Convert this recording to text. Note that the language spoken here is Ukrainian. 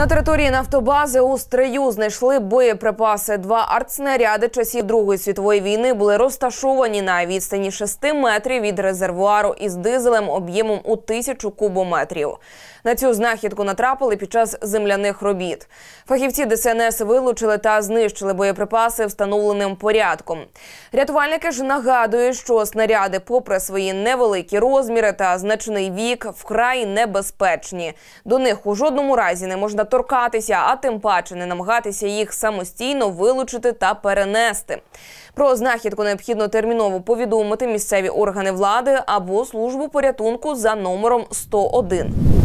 На території нафтобази у стрию знайшли боєприпаси. Два артснаряди часів Другої світової війни були розташовані на відстані 6 метрів від резервуару із дизелем об'ємом у тисячу кубометрів. На цю знахідку натрапили під час земляних робіт. Фахівці ДСНС вилучили та знищили боєприпаси встановленим порядком. Рятувальники ж нагадують, що снаряди, попри свої невеликі розміри та значний вік, вкрай небезпечні. До них у жодному разі не можна торкатися, а тим паче не намагатися їх самостійно вилучити та перенести. Про знахідку необхідно терміново повідомити місцеві органи влади або службу порятунку за номером 101.